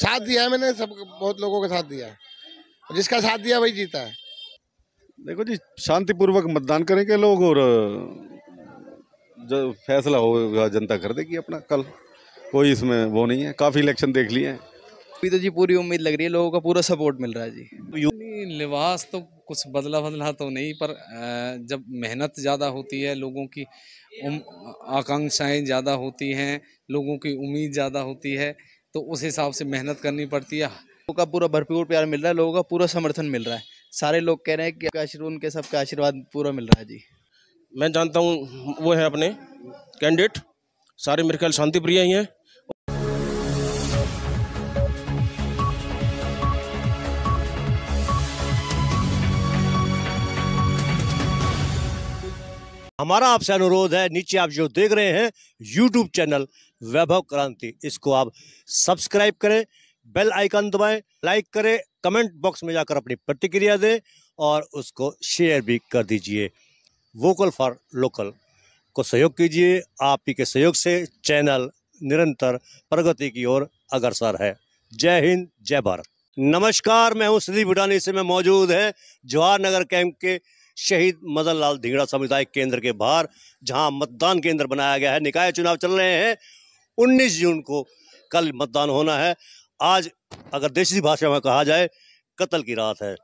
साथ दिया है मैंने सब बहुत लोगों का साथ दिया है जिसका साथ दिया वही जीता है देखो जी शांतिपूर्वक मतदान करेंगे लोग और जो फैसला होगा जनता कर देगी अपना कल कोई इसमें वो नहीं है काफ़ी इलेक्शन देख लिए हैं अभी तो जी पूरी उम्मीद लग रही है लोगों का पूरा सपोर्ट मिल रहा है जी लिबास तो कुछ बदला बदला तो नहीं पर जब मेहनत ज़्यादा होती है लोगों की आकांक्षाएं ज़्यादा होती हैं लोगों की उम्मीद ज़्यादा होती है तो उस हिसाब से मेहनत करनी पड़ती है लोगों का पूरा भरपूर प्यार मिल रहा है लोगों का पूरा समर्थन मिल रहा है सारे लोग कह रहे हैं कि आशीर्वाद उनके सबका आशीर्वाद पूरा मिल रहा है जी मैं जानता हूँ वो है अपने कैंडिडेट सारे मेरे ख्याल शांति प्रिय ही हैं हमारा आपसे अनुरोध है नीचे आप जो देख रहे हैं यूट्यूब चैनल वैभव क्रांति इसको आप सब्सक्राइब करें बेल आइकन दबाएं लाइक करें कमेंट बॉक्स में जाकर अपनी प्रतिक्रिया दें और उसको शेयर भी कर दीजिए वोकल फॉर लोकल को सहयोग कीजिए आप ही के सहयोग से चैनल निरंतर प्रगति की ओर अग्रसर है जय हिंद जय भारत नमस्कार मैं हूं सुदीप भुटानी से मैं मौजूद है जवाहर नगर कैंप के शहीद मदन लाल धिंगड़ा सामुदायिक केंद्र के बाहर जहां मतदान केंद्र बनाया गया है निकाय चुनाव चल रहे हैं 19 जून को कल मतदान होना है आज अगर देशी भाषा में कहा जाए कत्ल की रात है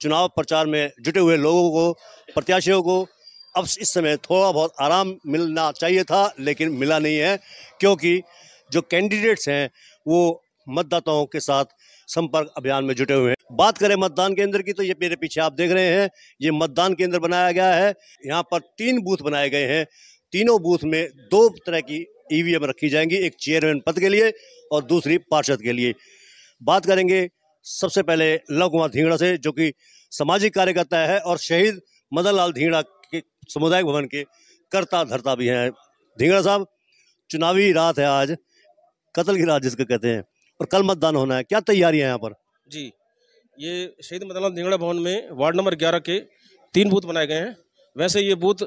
चुनाव प्रचार में जुटे हुए लोगों को प्रत्याशियों को अब इस समय थोड़ा बहुत आराम मिलना चाहिए था लेकिन मिला नहीं है क्योंकि जो कैंडिडेट्स हैं वो मतदाताओं के साथ संपर्क अभियान में जुटे हुए हैं बात करें मतदान केंद्र की तो ये मेरे पीछे आप देख रहे हैं ये मतदान केंद्र बनाया गया है यहाँ पर तीन बूथ बनाए गए हैं तीनों बूथ में दो तरह की ईवीएम e रखी जाएंगी एक चेयरमैन पद के लिए और दूसरी पार्षद के लिए बात करेंगे सबसे पहले लव कुमार धींगड़ा से जो कि सामाजिक कार्यकर्ता है और शहीद मदन लाल धींगड़ा के समुदाय भवन के करता धरता भी हैं धींगड़ा साहब चुनावी रात है आज कत्ल की रात जिसको कहते हैं और कल मतदान होना है क्या तैयारियां यहाँ पर जी ये शहीद मदनलाल धिंगड़ा भवन में वार्ड नंबर ग्यारह के तीन बूथ बनाए गए हैं वैसे ये बूथ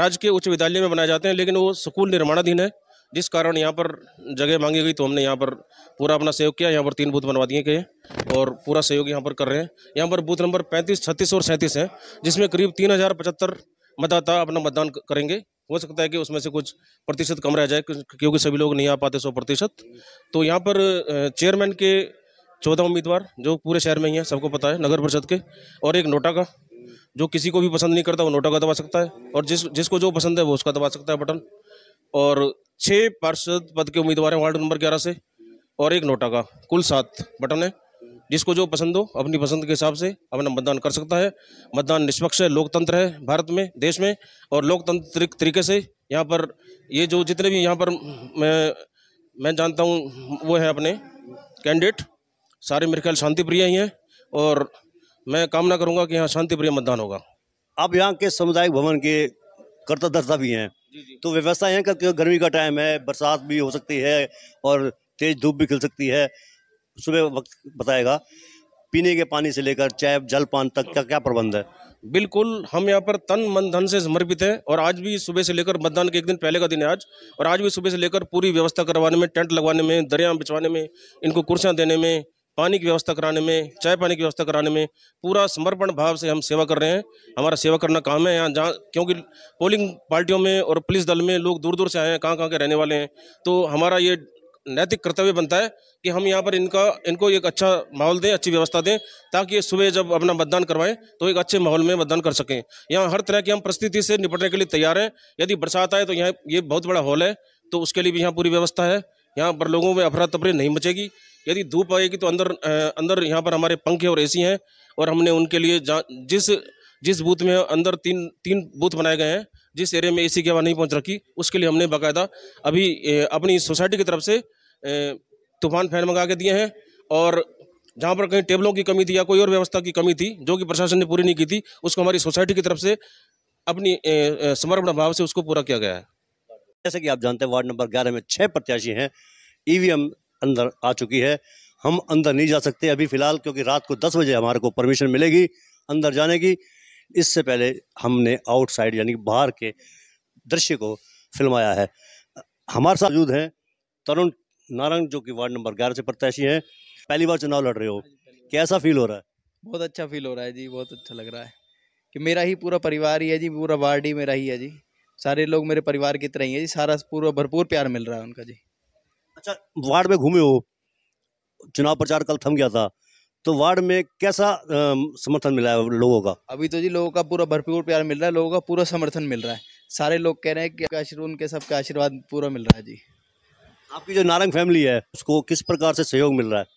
राज्य के उच्च विद्यालय में बनाए जाते हैं लेकिन वो स्कूल निर्माणाधीन है जिस कारण यहाँ पर जगह मांगी गई तो हमने यहाँ पर पूरा अपना सहयोग किया यहाँ पर तीन बूथ बनवा दिए गए और पूरा सहयोग यहाँ पर कर रहे हैं यहाँ पर बूथ नंबर पैंतीस छत्तीस और सैंतीस हैं जिसमें करीब तीन हज़ार पचहत्तर मतदाता अपना मतदान करेंगे हो सकता है कि उसमें से कुछ प्रतिशत कम रह जाए क्योंकि सभी लोग नहीं आ पाते सौ प्रतिशत तो यहाँ पर चेयरमैन के चौदह उम्मीदवार जो पूरे शहर में ही हैं सबको पता है नगर परिषद के और एक नोटा का जो किसी को भी पसंद नहीं करता वो नोटा का दबा सकता है और जिस जिसको जो पसंद है वो उसका दबा सकता है बटन और छः पार्षद पद के उम्मीदवार हैं वार्ड नंबर ग्यारह से और एक नोटा का कुल सात बटन है जिसको जो पसंद हो अपनी पसंद के हिसाब से अपना मतदान कर सकता है मतदान निष्पक्ष है लोकतंत्र है भारत में देश में और लोकतांत्रिक तरीके से यहाँ पर ये जो जितने भी यहाँ पर मैं मैं जानता हूँ वो हैं अपने कैंडिडेट सारे मेरे ख्याल शांति प्रिय ही हैं और मैं कामना करूंगा कि यहाँ शांति प्रिय मतदान होगा आप यहाँ के सामुदायिक भवन के कर्ता दर्शा भी हैं तो व्यवस्था यहाँ का गर्मी का टाइम है बरसात भी हो सकती है और तेज धूप भी खिल सकती है सुबह वक्त बताएगा पीने के पानी से लेकर चाय जल पान तक का क्या प्रबंध है बिल्कुल हम यहाँ पर तन मन धन से समर्पित हैं और आज भी सुबह से लेकर मतदान के एक दिन पहले का दिन है आज और आज भी सुबह से लेकर पूरी व्यवस्था करवाने में टेंट लगवाने में दरिया बिछवाने में इनको कुर्सियाँ देने में पानी की व्यवस्था कराने में चाय पानी की व्यवस्था कराने में पूरा समर्पण भाव से हम सेवा कर रहे हैं हमारा सेवा करना काम है यहाँ जहाँ क्योंकि पोलिंग पार्टियों में और पुलिस दल में लोग दूर दूर से आए हैं कहाँ कहाँ के रहने वाले हैं तो हमारा ये नैतिक कर्तव्य बनता है कि हम यहाँ पर इनका इनको एक अच्छा माहौल दें अच्छी व्यवस्था दें ताकि ये सुबह जब अपना मतदान करवाएं तो एक अच्छे माहौल में मतदान कर सकें यहाँ हर तरह की हम परिस्थिति से निपटने के लिए तैयार हैं यदि बरसात आए तो यहाँ ये बहुत बड़ा हॉल है तो उसके लिए भी यहाँ पूरी व्यवस्था है यहाँ पर लोगों में अफरा तफरी नहीं मचेगी यदि धूप आएगी तो अंदर अंदर यहाँ पर हमारे पंखे और एसी हैं और हमने उनके लिए जिस जिस बूथ में अंदर तीन तीन बूथ बनाए गए हैं जिस एरिया में एसी की हवा नहीं पहुँच रखी उसके लिए हमने बाकायदा अभी अपनी सोसाइटी की तरफ से तूफान फैन मंगा के दिए हैं और जहाँ पर कहीं टेबलों की कमी थी या कोई और व्यवस्था की कमी थी जो कि प्रशासन ने पूरी नहीं की थी उसको हमारी सोसाइटी की तरफ से अपनी समर्पण भाव से उसको पूरा किया गया है जैसे कि आप जानते हैं वार्ड नंबर ग्यारह में छः प्रत्याशी हैं ईवीएम अंदर आ चुकी है हम अंदर नहीं जा सकते अभी फ़िलहाल क्योंकि रात को दस बजे हमारे को परमिशन मिलेगी अंदर जाने की इससे पहले हमने आउटसाइड यानी बाहर के दृश्य को फिल्माया है हमारे साथ मौजूद हैं तरुण नारंग जो कि वार्ड नंबर ग्यारह से प्रत्याशी हैं पहली बार चुनाव लड़ रहे हो हाँ कैसा फील हो रहा है बहुत अच्छा फील हो रहा है जी बहुत अच्छा लग रहा है कि मेरा ही पूरा परिवार ही है जी पूरा वार्ड ही मेरा ही है जी सारे लोग मेरे परिवार की तरह ही है जी सारा पूरा भरपूर प्यार मिल रहा है उनका जी अच्छा वार्ड में घूमे हो चुनाव प्रचार कल थम गया था तो वार्ड में कैसा आ, समर्थन मिला है लोगों का अभी तो जी लोगों का पूरा भरपूर प्यार मिल रहा है लोगों का पूरा समर्थन मिल रहा है सारे लोग कह रहे हैं कि आशीर्वाद उनके सबके आशीर्वाद पूरा मिल रहा है जी आपकी जो नारंग फैमिली है उसको किस प्रकार से सहयोग मिल रहा है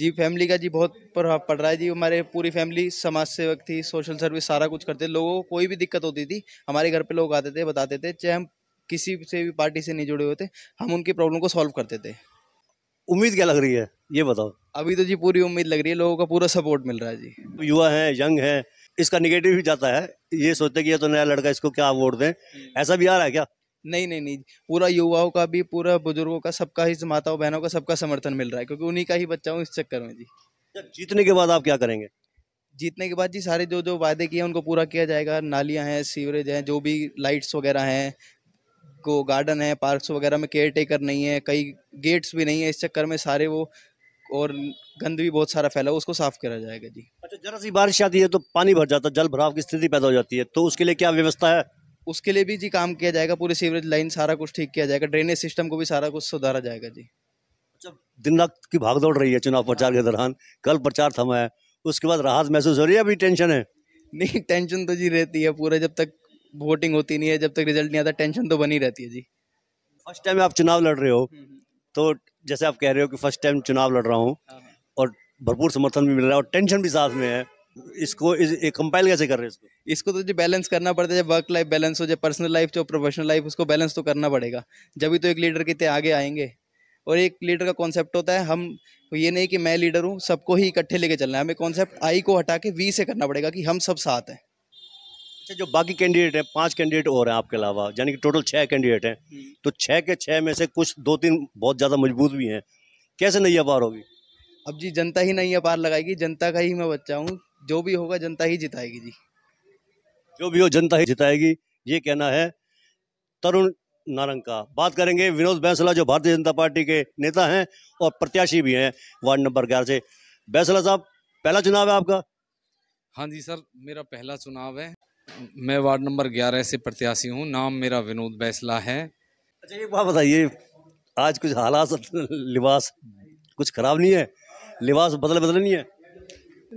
जी फैमिली का जी बहुत प्रभाव पड़ रहा है जी हमारे पूरी फैमिली समाज सेवक थी सोशल सर्विस सारा कुछ करते लोगों को कोई भी दिक्कत होती थी हमारे घर पे लोग आते थे बताते थे चाहे हम किसी से भी पार्टी से नहीं जुड़े होते हम उनकी प्रॉब्लम को सॉल्व करते थे उम्मीद क्या लग रही है ये बताओ अभी तो जी पूरी उम्मीद लग रही है लोगों का पूरा सपोर्ट मिल रहा है जी तो युवा है यंग है इसका निगेटिव भी जाता है ये सोचते कि ये तो नया लड़का इसको क्या वोट दें हम्म। ऐसा भी आ रहा है क्या नहीं नहीं नहीं पूरा युवाओं का भी पूरा बुजुर्गों का सबका ही माताओं बहनों का सबका समर्थन मिल रहा है क्योंकि उन्हीं का ही बच्चा हूँ इस चक्कर में जी जीतने के बाद आप क्या करेंगे जीतने के बाद जी सारे जो जो वादे किए हैं उनको पूरा किया जाएगा नालियां हैं सीवरेज हैं जो भी लाइट्स वगैरह हैं को गार्डन है पार्क्स वगैरह में केयर टेकर नहीं है कई गेट्स भी नहीं है इस चक्कर में सारे वो और गंद भी बहुत सारा फैला उसको साफ करा जाएगा जी अच्छा जरा सी बारिश आती है तो पानी भर जाता है जल भराव की स्थिति पैदा हो जाती है तो उसके लिए क्या व्यवस्था है उसके लिए भी जी काम किया जाएगा पूरी सीवरेज लाइन सारा कुछ ठीक किया जाएगा ड्रेनेज सिस्टम को भी सारा कुछ सुधारा जाएगा जी अच्छा दिन रात की भाग दौड़ रही है चुनाव प्रचार के दौरान कल प्रचार थमा है उसके बाद राहत महसूस हो रही है अभी टेंशन है नहीं टेंशन तो जी रहती है पूरा जब तक वोटिंग होती नहीं है जब तक रिजल्ट नहीं आता टेंशन तो बनी रहती है जी फर्स्ट टाइम आप चुनाव लड़ रहे हो हम्म, हम्म। तो जैसे आप कह रहे हो कि फर्स्ट टाइम चुनाव लड़ रहा हूँ हाँ, हाँ। और भरपूर समर्थन भी मिल रहा है और टेंशन भी साथ में है इसको इस, एक कंपाइल कैसे कर रहे हैं इसको इसको तो जी बैलेंस करना पड़ता है जब वर्क लाइफ बैलेंस हो जब पर्सनल लाइफ जो प्रोफेशनल लाइफ उसको बैलेंस तो करना पड़ेगा जब भी तो एक लीडर कितने आगे आएंगे और एक लीडर का कॉन्सेप्ट होता है हम ये नहीं कि मैं लीडर हूँ सबको ही इकट्ठे लेके चलना है हमें कॉन्सेप्ट आई को हटा के वी से करना पड़ेगा कि हम सब साथ हैं अच्छा जो बाकी कैंडिडेट हैं पांच कैंडिडेट और हैं आपके अलावा यानी कि टोटल छः कैंडिडेट हैं हम्म। तो छः के छः में से कुछ दो तीन बहुत ज़्यादा मजबूत भी हैं कैसे नैया पार होगी अब जी जनता ही नैया पार लगाएगी जनता का ही मैं बच्चा हूँ जो भी होगा जनता ही जिताएगी जी जो भी हो जनता ही जिताएगी ये कहना है तरुण नारंग का बात करेंगे विनोद बैंसला जो भारतीय जनता पार्टी के नेता हैं और प्रत्याशी भी हैं वार्ड नंबर ग्यारह से बैंसला साहब पहला चुनाव है आपका हाँ जी सर मेरा पहला चुनाव है मैं वार्ड नंबर ग्यारह से प्रत्याशी हूँ नाम मेरा विनोद बैसला है अच्छा एक बात बताइए आज कुछ हालात लिबास कुछ ख़राब नहीं है लिबास बदला बदला नहीं है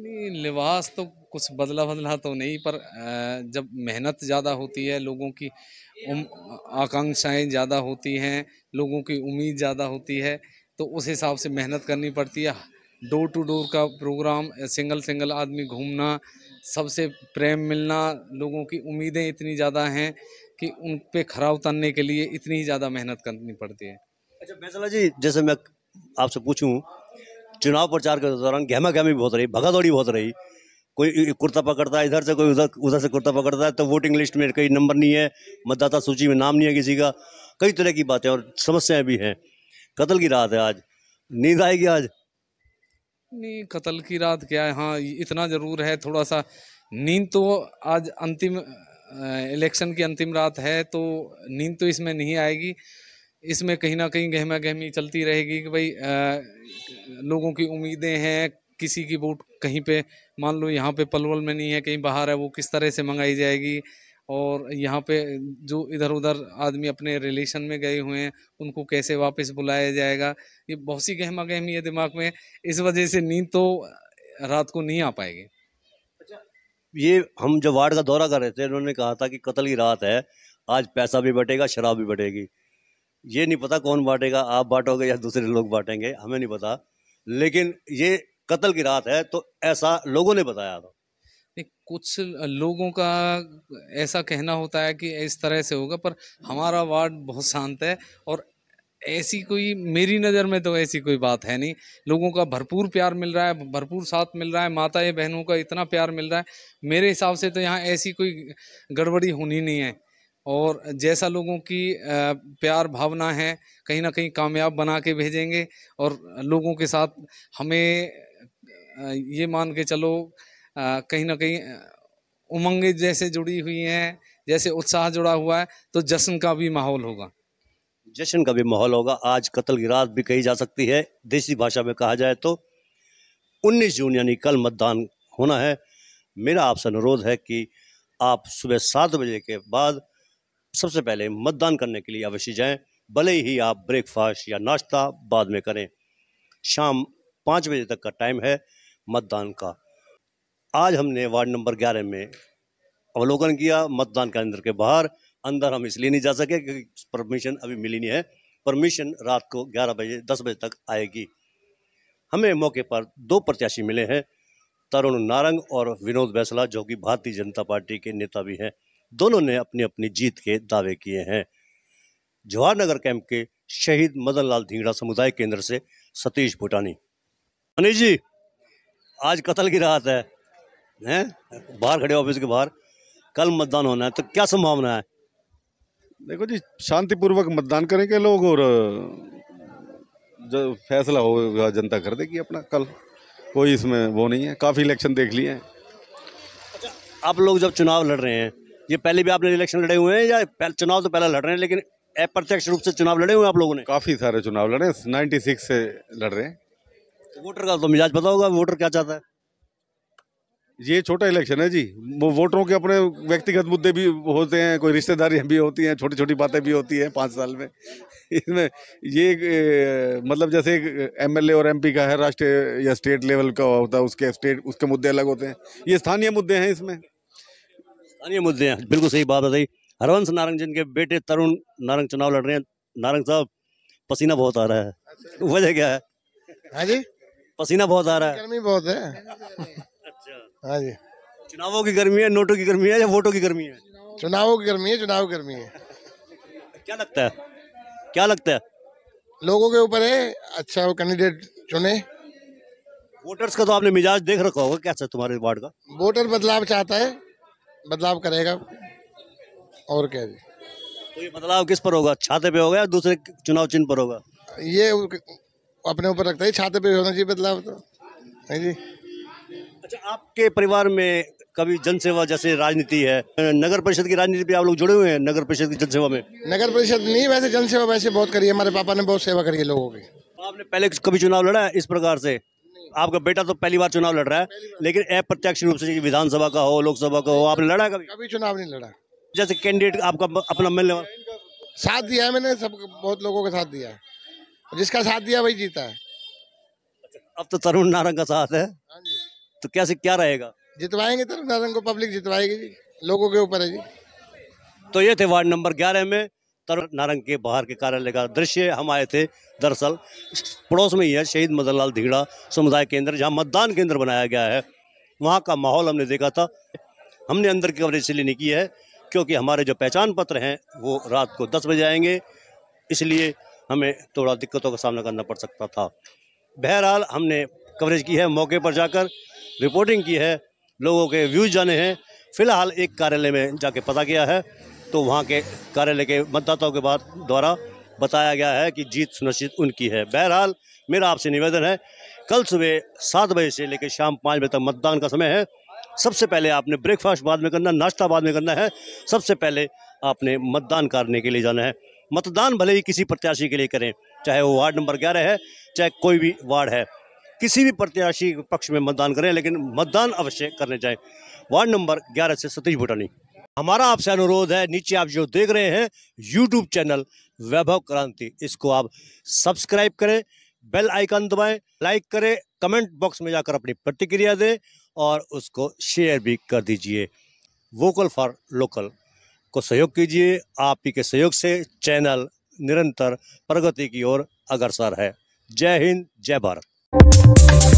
नहीं लिबास तो कुछ बदला बदला तो नहीं पर जब मेहनत ज़्यादा होती है लोगों की आकांक्षाएं ज़्यादा होती हैं लोगों की उम्मीद ज़्यादा होती है तो उस हिसाब से मेहनत करनी पड़ती है डोर टू डोर का प्रोग्राम सिंगल सिंगल आदमी घूमना सबसे प्रेम मिलना लोगों की उम्मीदें इतनी ज़्यादा हैं कि उन पे खरा उतरने के लिए इतनी ही ज़्यादा मेहनत करनी पड़ती है अच्छा फैसला जी जैसे मैं आपसे पूछूँ चुनाव प्रचार के दौरान गहमा गहमी बहुत रही भगा दौड़ी बहुत रही कोई कुर्ता पकड़ता है इधर से कोई उधर उधर से कुर्ता पकड़ता है तो वोटिंग लिस्ट में कई नंबर नहीं है मतदाता सूची में नाम नहीं है किसी का कई तरह की बातें और समस्याएँ भी हैं कतल की रात है आज नींद आएगी आज नहीं कत्ल की रात क्या है हाँ इतना ज़रूर है थोड़ा सा नींद तो आज अंतिम इलेक्शन की अंतिम रात है तो नींद तो इसमें नहीं आएगी इसमें कहीं ना कहीं गहमा गहमी चलती रहेगी कि भाई आ, लोगों की उम्मीदें हैं किसी की वोट कहीं पे मान लो यहाँ पे पलवल में नहीं है कहीं बाहर है वो किस तरह से मंगाई जाएगी और यहाँ पे जो इधर उधर आदमी अपने रिलेशन में गए हुए हैं उनको कैसे वापस बुलाया जाएगा ये बहुत सी गहमा गहमी है दिमाग में इस वजह से नींद तो रात को नहीं आ पाएगी अच्छा, ये हम जब वार्ड का दौरा कर रहे थे उन्होंने कहा था कि कतल की रात है आज पैसा भी बटेगा शराब भी बटेगी ये नहीं पता कौन बांटेगा आप बांटोगे या दूसरे लोग बांटेंगे हमें नहीं पता लेकिन ये कत्ल की रात है तो ऐसा लोगों ने बताया था कुछ लोगों का ऐसा कहना होता है कि इस तरह से होगा पर हमारा वार्ड बहुत शांत है और ऐसी कोई मेरी नज़र में तो ऐसी कोई बात है नहीं लोगों का भरपूर प्यार मिल रहा है भरपूर साथ मिल रहा है माता या बहनों का इतना प्यार मिल रहा है मेरे हिसाब से तो यहाँ ऐसी कोई गड़बड़ी होनी नहीं है और जैसा लोगों की प्यार भावना है कहीं ना कहीं कामयाब बना के भेजेंगे और लोगों के साथ हमें ये मान के चलो कहीं ना कहीं उमंग जैसे जुड़ी हुई हैं जैसे उत्साह जुड़ा हुआ है तो जश्न का भी माहौल होगा जश्न का भी माहौल होगा आज कत्ल की रात भी कही जा सकती है देसी भाषा में कहा जाए तो 19 जून यानी कल मतदान होना है मेरा आपसे अनुरोध है कि आप सुबह सात बजे के बाद सबसे पहले मतदान करने के लिए अवश्य जाएं भले ही आप ब्रेकफास्ट या नाश्ता बाद में करें शाम पाँच बजे तक का टाइम है मतदान का आज हमने वार्ड नंबर ग्यारह में अवलोकन किया मतदान केंद्र के बाहर अंदर हम इसलिए नहीं जा सके क्योंकि परमिशन अभी मिली नहीं है परमिशन रात को ग्यारह बजे दस बजे तक आएगी हमें मौके पर दो प्रत्याशी मिले हैं तरुण नारंग और विनोद बैसला जो कि भारतीय जनता पार्टी के नेता भी हैं दोनों ने अपनी अपनी जीत के दावे किए हैं जवाहर नगर कैंप के शहीद मदन लाल धींगड़ा समुदाय केंद्र से सतीश भूटानी अनिल जी आज कतल की राहत है हैं बाहर खड़े ऑफिस के बाहर कल मतदान होना है तो क्या संभावना है देखो जी शांतिपूर्वक मतदान करेंगे लोग और जो फैसला होगा जनता कर देगी अपना कल कोई इसमें वो नहीं है काफ़ी इलेक्शन देख लिए हैं अच्छा, आप लोग जब चुनाव लड़ रहे हैं ये पहले भी आपने इलेक्शन लड़े हुए हैं या चुनाव तो पहला लड़ रहे हैं लेकिन अप्रत्यक्ष रूप से चुनाव लड़े हुए आप लोगों ने काफ़ी सारे चुनाव लड़े हैं नाइन्टी सिक्स से लड़ रहे हैं वोटर का तो मिजाज पता होगा वोटर क्या चाहता है ये छोटा इलेक्शन है जी वो वोटरों के अपने व्यक्तिगत मुद्दे भी होते हैं कोई रिश्तेदारियाँ भी होती हैं छोटी छोटी बातें भी होती हैं पाँच साल में इसमें ये मतलब जैसे एक एम और एमपी का है राष्ट्रीय या स्टेट लेवल का होता है उसके स्टेट उसके मुद्दे अलग होते हैं ये स्थानीय मुद्दे हैं इसमें स्थानीय मुद्दे हैं बिल्कुल सही बात बताई हरवंश नारंग जिनके बेटे तरुण नारंग चुनाव लड़ रहे हैं नारंग साहब पसीना बहुत आ रहा है वजह क्या है हाँ जी पसीना बहुत आ रहा है गर्मी बहुत है हाँ जी चुनावों की गर्मी है नोटों की गर्मी है या वोटों की गर्मी है चुनावों की गर्मी है चुनाव गर्मी है क्या लगता है क्या लगता है लोगों के ऊपर है अच्छा वो कैंडिडेट चुने वोटर्स का तो आपने मिजाज देख रखा होगा कैसा तुम्हारे वार्ड का वोटर बदलाव चाहता है बदलाव करेगा और क्या जी तो ये बदलाव किस पर होगा छाते पे होगा या दूसरे चुनाव चिन्ह पर होगा ये अपने ऊपर रखता है छाते पे होना चाहिए बदलाव तो है हाँ जी अच्छा आपके परिवार में कभी जनसेवा जैसे राजनीति है नगर परिषद की राजनीति भी आप लोग जुड़े हुए हैं नगर परिषद की जनसेवा में नगर परिषद नहीं वैसे जनसेवा वैसे बहुत करी है हमारे पापा ने बहुत सेवा करी है लोगों की तो आपने पहले कभी चुनाव लड़ा है इस प्रकार से आपका बेटा तो पहली बार चुनाव लड़ रहा है लेकिन अप्रत्यक्ष रूप से विधानसभा का हो लोकसभा का हो आपने लड़ा है कभी कभी चुनाव नहीं लड़ा जैसे कैंडिडेट आपका अपना मिलने साथ दिया है मैंने सब बहुत लोगों का साथ दिया है जिसका साथ दिया वही जीता है अच्छा, अब तो तरुण नारंग का साथ है हाँ तो क्या से क्या रहेगा जितवाएंगे तरफ दादन को पब्लिक जितवाएगी जी लोगों के ऊपर है जी तो ये थे वार्ड नंबर ग्यारह में तरफ नारंग के बाहर के कार्यालय का दृश्य हम आए थे दरअसल पड़ोस में ही है शहीद मदनलाल धीड़ा समुदाय केंद्र जहाँ मतदान केंद्र बनाया गया है वहाँ का माहौल हमने देखा था हमने अंदर की कवरेज इसलिए नहीं की है क्योंकि हमारे जो पहचान पत्र हैं वो रात को दस बजे आएंगे इसलिए हमें थोड़ा दिक्कतों का सामना करना पड़ सकता था बहरहाल हमने कवरेज की है मौके पर जाकर रिपोर्टिंग की है लोगों के व्यूज जाने हैं फिलहाल एक कार्यालय में जाके पता किया है तो वहाँ के कार्यालय के मतदाताओं के बाद द्वारा बताया गया है कि जीत सुनिश्चित उनकी है बहरहाल मेरा आपसे निवेदन है कल सुबह सात बजे से लेकर शाम पाँच बजे तक मतदान का समय है सबसे पहले आपने ब्रेकफास्ट बाद में करना नाश्ता बाद में करना है सबसे पहले आपने मतदान करने के लिए जाना है मतदान भले ही किसी प्रत्याशी के लिए करें चाहे वो वार्ड नंबर ग्यारह है चाहे कोई भी वार्ड है किसी भी प्रत्याशी पक्ष में मतदान करें लेकिन मतदान अवश्य करने जाए वार्ड नंबर ग्यारह से सतीश भूटानी हमारा आपसे अनुरोध है नीचे आप जो देख रहे हैं यूट्यूब चैनल वैभव क्रांति इसको आप सब्सक्राइब करें बेल आइकन दबाएं लाइक करें कमेंट बॉक्स में जाकर अपनी प्रतिक्रिया दें और उसको शेयर भी कर दीजिए वोकल फॉर लोकल को सहयोग कीजिए आप ही के सहयोग से चैनल निरंतर प्रगति की ओर अग्रसर है जय हिंद जय भारत Thank you.